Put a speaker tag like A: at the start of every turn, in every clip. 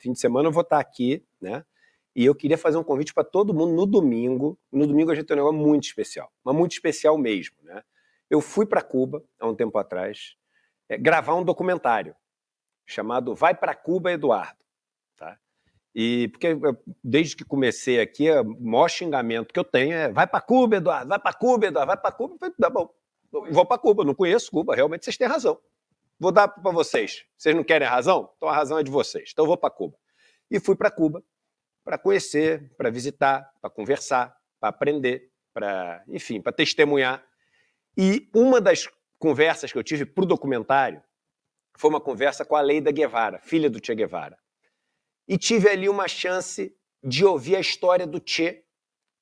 A: Fim de semana eu vou estar tá aqui, né? E eu queria fazer um convite para todo mundo no domingo. No domingo a gente tem um negócio muito especial, mas muito especial mesmo, né? Eu fui para Cuba há um tempo atrás é, gravar um documentário chamado Vai para Cuba, Eduardo. Tá? E porque eu, desde que comecei aqui, o maior xingamento que eu tenho é vai para Cuba, Eduardo, vai para Cuba, Eduardo, vai para Cuba. Tá bom, vou para Cuba, não conheço Cuba, realmente vocês têm razão. Vou dar para vocês. Vocês não querem a razão? Então a razão é de vocês. Então eu vou para Cuba. E fui para Cuba para conhecer, para visitar, para conversar, para aprender, para, enfim, para testemunhar. E uma das conversas que eu tive para o documentário foi uma conversa com a Leida Guevara, filha do Che Guevara. E tive ali uma chance de ouvir a história do Che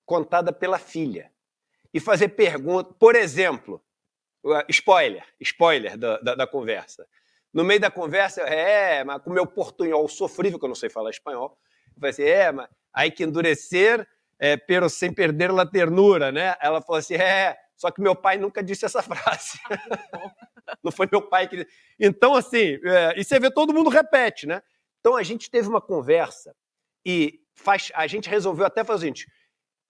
A: contada pela filha e fazer perguntas. Por exemplo, spoiler, spoiler da, da, da conversa. No meio da conversa, é, mas com meu portunhol sofrível, que eu não sei falar espanhol, eu falei assim, é, mas aí que endurecer, é, pero sem perder a ternura, né? Ela falou assim, é, só que meu pai nunca disse essa frase. Ah, não foi meu pai que... Então, assim, é, e você vê, todo mundo repete, né? Então, a gente teve uma conversa e faz, a gente resolveu até fazer o seguinte,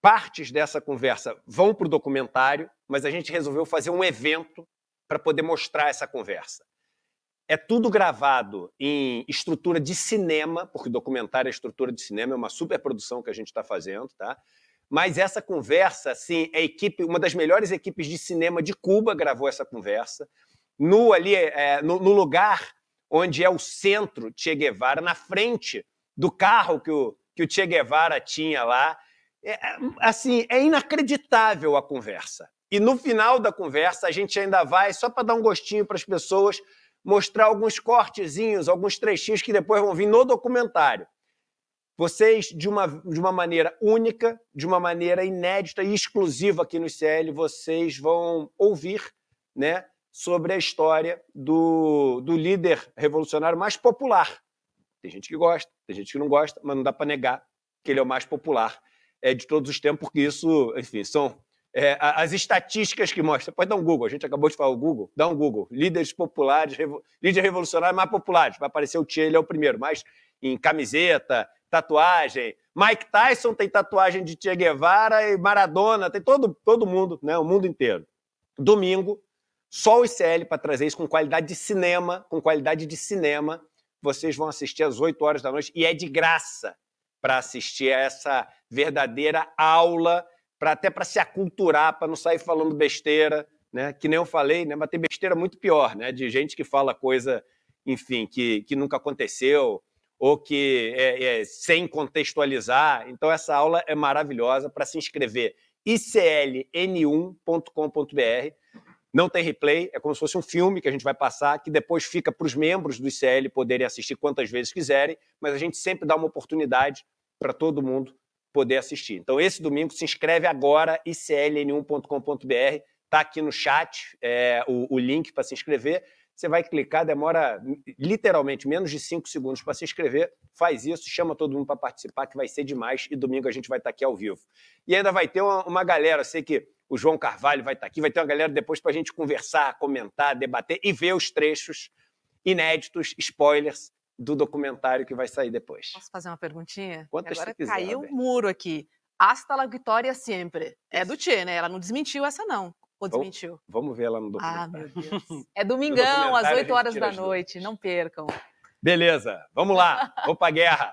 A: partes dessa conversa vão para o documentário, mas a gente resolveu fazer um evento para poder mostrar essa conversa. É tudo gravado em estrutura de cinema, porque documentário é estrutura de cinema, é uma superprodução que a gente está fazendo, tá? Mas essa conversa, assim, é equipe, uma das melhores equipes de cinema de Cuba gravou essa conversa. No ali, é, no, no lugar onde é o centro Che Guevara, na frente do carro que o, que o Che Guevara tinha lá, é, é, assim, é inacreditável a conversa. E no final da conversa, a gente ainda vai, só para dar um gostinho para as pessoas, mostrar alguns cortezinhos, alguns trechinhos que depois vão vir no documentário. Vocês, de uma, de uma maneira única, de uma maneira inédita e exclusiva aqui no CL, vocês vão ouvir né, sobre a história do, do líder revolucionário mais popular. Tem gente que gosta, tem gente que não gosta, mas não dá para negar que ele é o mais popular é, de todos os tempos, porque isso, enfim, são é, as estatísticas que mostram. Pode dar um Google, a gente acabou de falar o Google, dá um Google. Líderes populares, revo, líderes revolucionários mais populares. Vai aparecer o Tchê, ele é o primeiro, mas em camiseta, tatuagem. Mike Tyson tem tatuagem de Che Guevara e Maradona, tem todo, todo mundo, né, o mundo inteiro. Domingo, só o ICL para trazer isso com qualidade de cinema, com qualidade de cinema. Vocês vão assistir às 8 horas da noite e é de graça para assistir a essa verdadeira aula, para até para se aculturar, para não sair falando besteira, né? Que nem eu falei, né? Mas tem besteira muito pior, né? De gente que fala coisa, enfim, que, que nunca aconteceu ou que é, é, sem contextualizar. Então essa aula é maravilhosa para se inscrever icln1.com.br não tem replay, é como se fosse um filme que a gente vai passar, que depois fica para os membros do ICL poderem assistir quantas vezes quiserem, mas a gente sempre dá uma oportunidade para todo mundo poder assistir. Então, esse domingo, se inscreve agora, icln1.com.br, está aqui no chat é, o, o link para se inscrever. Você vai clicar, demora literalmente menos de cinco segundos para se inscrever, faz isso, chama todo mundo para participar, que vai ser demais, e domingo a gente vai estar tá aqui ao vivo. E ainda vai ter uma, uma galera, eu sei que o João Carvalho vai estar aqui, vai ter uma galera depois para a gente conversar, comentar, debater e ver os trechos inéditos, spoilers do documentário que vai sair depois. Posso fazer uma perguntinha? Quantas Agora quiser, caiu o muro aqui. Hasta la vitória sempre. É do Tchê, né? Ela não desmentiu essa, não. Ou desmentiu? Vamos ver ela no documentário. Ah, meu Deus. É domingão, às 8 horas da noite. Não percam. Beleza, vamos lá. Vou para guerra.